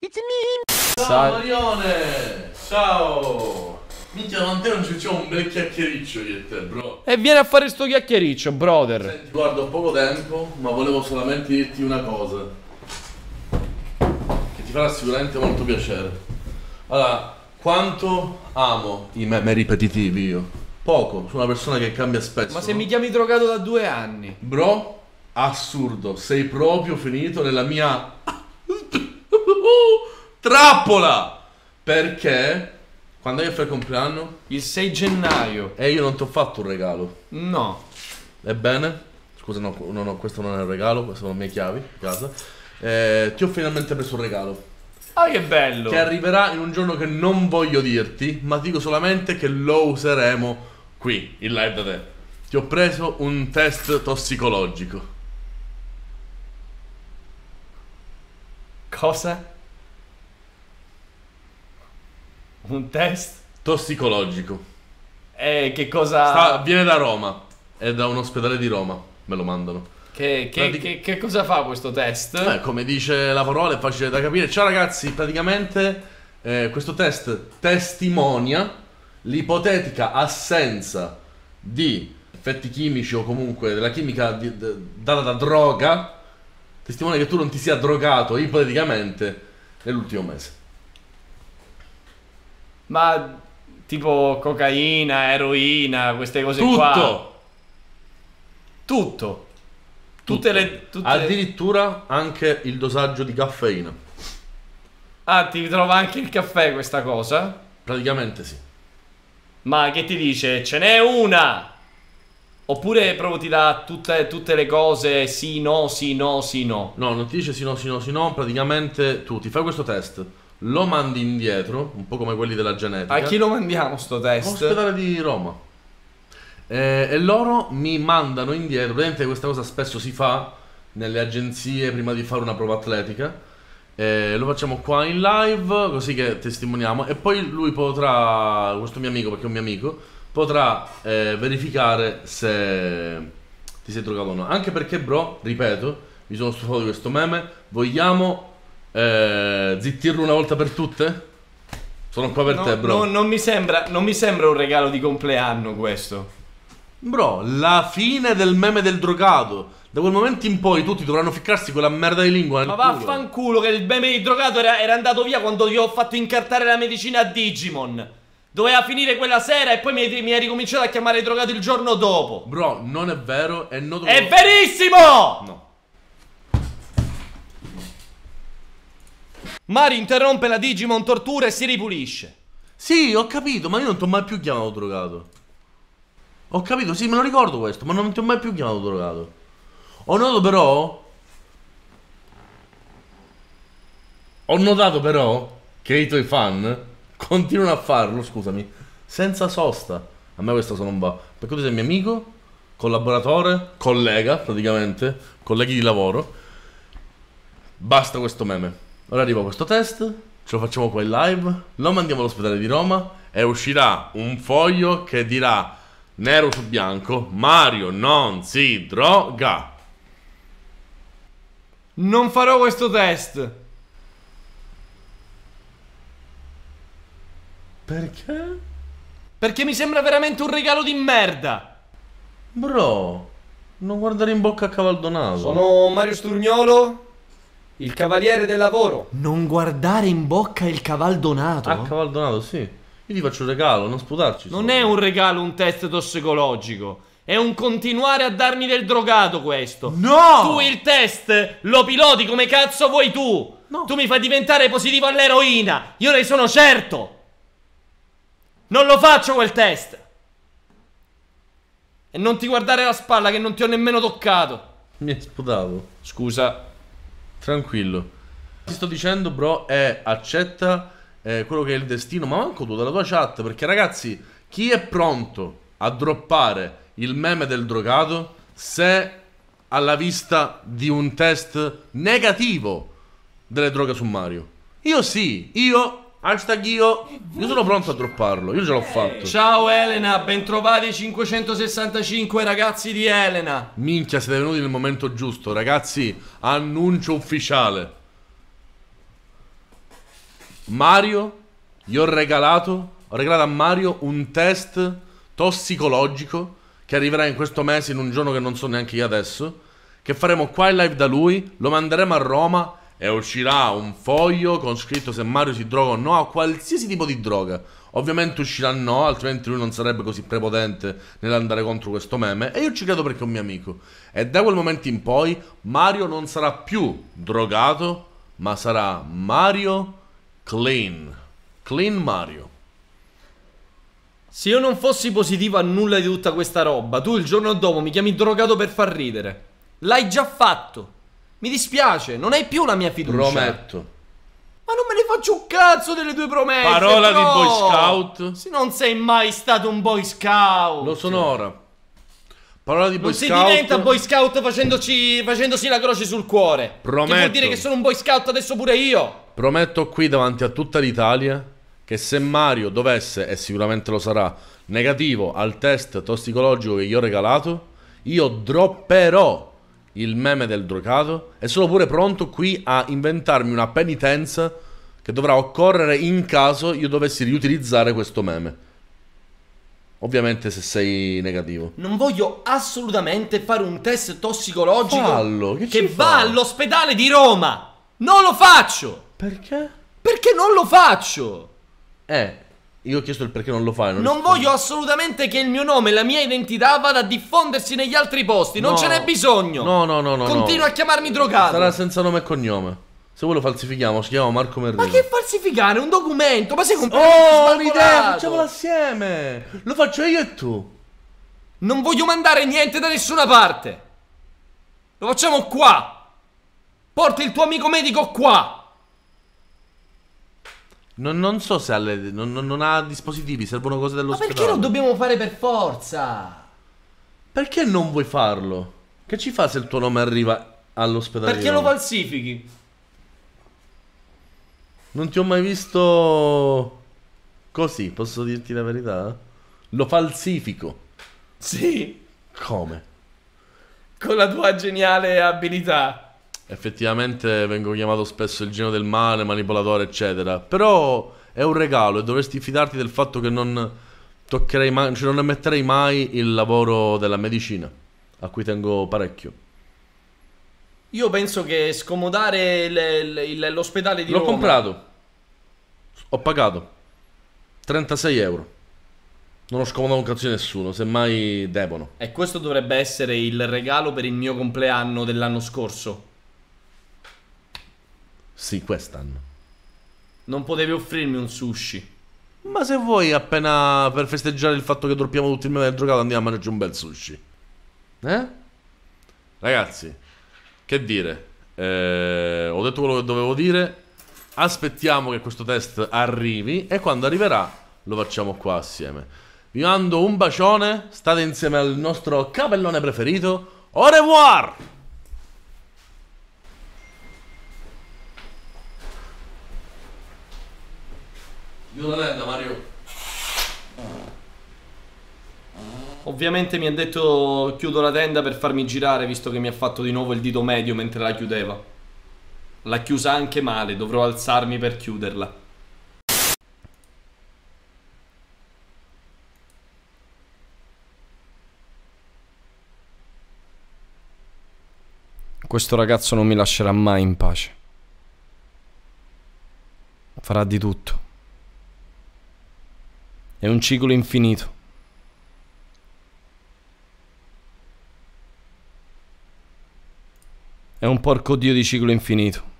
It's me! Ciao Marione! Ciao! Minchia, non te non ci facciamo un bel chiacchiericcio io e te, bro. E vieni a fare sto chiacchiericcio, brother. Senti, guardo poco tempo, ma volevo solamente dirti una cosa. Che ti farà sicuramente molto piacere. Allora, quanto amo i meme ripetitivi io? Poco, sono una persona che cambia spesso. Ma se no? mi chiami drogato da due anni? Bro, assurdo, sei proprio finito nella mia uh, trappola! Perché quando è fai il compleanno? Il 6 gennaio. E io non ti ho fatto un regalo. No. Ebbene, scusa, no, no, no, questo non è un regalo, queste sono le mie chiavi a casa. Eh, ti ho finalmente preso un regalo. Ah, che bello! Che arriverà in un giorno che non voglio dirti, ma dico solamente che lo useremo qui, in live da te. Ti ho preso un test tossicologico. Cosa? Un test? Tossicologico. E che cosa... Sta, viene da Roma. È da un ospedale di Roma. Me lo mandano. Che, che, Pratic... che, che cosa fa questo test? Eh, come dice la parola è facile da capire. Ciao ragazzi, praticamente eh, questo test testimonia l'ipotetica assenza di effetti chimici o comunque della chimica di, de, data da droga testimonia che tu non ti sia drogato ipoteticamente nell'ultimo mese. Ma tipo cocaina, eroina, queste cose Tutto. qua. Tutto. Tutto. Tutte le tutte addirittura anche il dosaggio di caffeina. Ah, ti trova anche il caffè questa cosa? Praticamente sì. Ma che ti dice? Ce n'è una. Oppure proprio ti dà tutte, tutte, le cose sì, no, sì, no, sì, no. No, non ti dice sì, no, sì, no, sì, no. Praticamente tu ti fai questo test lo mandi indietro, un po' come quelli della genetica. A chi lo mandiamo sto test? All'ospedale di Roma. Eh, e loro mi mandano indietro, praticamente questa cosa spesso si fa nelle agenzie prima di fare una prova atletica. Eh, lo facciamo qua in live, così che testimoniamo. E poi lui potrà, questo mio amico, perché è un mio amico, potrà eh, verificare se ti sei drogato o no. Anche perché, bro, ripeto, mi sono stufato di questo meme, vogliamo eh, zittirlo una volta per tutte? Sono qua per no, te, bro. No, non, mi sembra, non mi sembra un regalo di compleanno questo. Bro, la fine del meme del drogato. Da quel momento in poi tutti dovranno ficcarsi quella merda di lingua nel Ma culo. vaffanculo che il meme di drogato era, era andato via quando io ho fatto incartare la medicina a Digimon. Doveva finire quella sera e poi mi, mi hai ricominciato a chiamare drogato il giorno dopo. Bro, non è vero, è noto. È verissimo! No. Mario interrompe la Digimon tortura e si ripulisce. Sì, ho capito, ma io non ti ho mai più chiamato drogato. Ho capito, sì, me lo ricordo questo, ma non ti ho mai più chiamato drogato. Ho notato però... Ho notato però che i tuoi fan continuano a farlo, scusami, senza sosta. A me questo non va. Perché tu sei mio amico, collaboratore, collega praticamente, colleghi di lavoro. Basta questo meme. Ora arriva questo test, ce lo facciamo qua in live, lo mandiamo all'ospedale di Roma e uscirà un foglio che dirà nero su bianco Mario non si droga. Non farò questo test. Perché? Perché mi sembra veramente un regalo di merda. Bro, non guardare in bocca a Cavaldonaso. Sono Mario Sturgnolo il cavaliere del lavoro. Non guardare in bocca il cavaldonato. Ah, cavaldonato, sì. Io ti faccio un regalo, non sputarci. Non so. è un regalo un test tossicologico. È un continuare a darmi del drogato questo. No! Tu il test lo piloti come cazzo vuoi tu. No. Tu mi fai diventare positivo all'eroina. Io ne sono certo. Non lo faccio quel test. E non ti guardare la spalla che non ti ho nemmeno toccato. Mi sputato. Scusa, Tranquillo. Ti sto dicendo, bro, è accetta eh, quello che è il destino, ma manco tu dalla tua chat, perché ragazzi, chi è pronto a droppare il meme del drogato se alla vista di un test negativo delle droghe su Mario? Io sì, io Hashtag io. Io sono pronto a dropparlo. Io ce l'ho fatto. Ciao Elena, bentrovati 565 ragazzi di Elena. Minchia, siete venuti nel momento giusto, ragazzi. Annuncio ufficiale. Mario, gli ho regalato, ho regalato a Mario un test tossicologico che arriverà in questo mese in un giorno che non so neanche io adesso, che faremo qua in live da lui, lo manderemo a Roma e uscirà un foglio con scritto se Mario si droga o no a qualsiasi tipo di droga. Ovviamente uscirà no, altrimenti lui non sarebbe così prepotente nell'andare contro questo meme. E io ci credo perché è un mio amico. E da quel momento in poi Mario non sarà più drogato, ma sarà Mario Clean. Clean Mario. Se io non fossi positivo a nulla di tutta questa roba, tu il giorno dopo mi chiami drogato per far ridere. L'hai già fatto. Mi dispiace, non hai più la mia fiducia. Prometto. Ma non me ne faccio un cazzo delle tue promesse. Parola però. di Boy Scout. Se non sei mai stato un Boy Scout. Lo sono ora. Parola di Boy non Scout. Non si diventa Boy Scout facendoci, facendosi la croce sul cuore. Prometto. Che vuol dire che sono un Boy Scout adesso pure io. Prometto qui davanti a tutta l'Italia che se Mario dovesse, e sicuramente lo sarà, negativo al test tossicologico che gli ho regalato, io dropperò il meme del drogato e sono pure pronto qui a inventarmi una penitenza che dovrà occorrere in caso io dovessi riutilizzare questo meme. Ovviamente se sei negativo. Non voglio assolutamente fare un test tossicologico Fallo, che, che va fa? all'ospedale di Roma. Non lo faccio. Perché? Perché non lo faccio. Eh, io ho chiesto il perché non lo fai. Non, non voglio assolutamente che il mio nome e la mia identità vada a diffondersi negli altri posti. Non no. ce n'è bisogno. No, no, no, no. Continua no. a chiamarmi drogato. Sarà senza nome e cognome. Se vuoi lo falsifichiamo, si chiama Marco Merlino. Ma che falsificare? Un documento? Ma sei completamente Oh, un'idea, facciamolo assieme. Lo faccio io e tu. Non voglio mandare niente da nessuna parte. Lo facciamo qua. Porti il tuo amico medico qua. Non, non so se alle, non, non ha dispositivi, servono cose dell'ospedale. Ma perché lo dobbiamo fare per forza? Perché non vuoi farlo? Che ci fa se il tuo nome arriva all'ospedale? Perché lo falsifichi? Non ti ho mai visto così, posso dirti la verità? Lo falsifico. Sì. Come? Con la tua geniale abilità effettivamente vengo chiamato spesso il genio del male, manipolatore, eccetera. Però è un regalo e dovresti fidarti del fatto che non toccherei mai, cioè non ammetterei mai il lavoro della medicina, a cui tengo parecchio. Io penso che scomodare le, le, l'ospedale di L'ho Roma... L'ho comprato. Ho pagato 36 euro. Non ho scomodato un cazzo di nessuno, semmai devono. E questo dovrebbe essere il regalo per il mio compleanno dell'anno scorso sì, quest'anno. Non potevi offrirmi un sushi. Ma se vuoi, appena per festeggiare il fatto che droppiamo tutti il meme del giocato, andiamo a mangiare un bel sushi. Eh? Ragazzi, che dire? Eh, ho detto quello che dovevo dire. Aspettiamo che questo test arrivi e quando arriverà lo facciamo qua assieme. Vi mando un bacione, state insieme al nostro capellone preferito. Au revoir! Chiudo Viola Mario. Ovviamente mi ha detto chiudo la tenda per farmi girare visto che mi ha fatto di nuovo il dito medio mentre la chiudeva. L'ha chiusa anche male, dovrò alzarmi per chiuderla. Questo ragazzo non mi lascerà mai in pace. Farà di tutto. È un ciclo infinito. È un porco dio di ciclo infinito.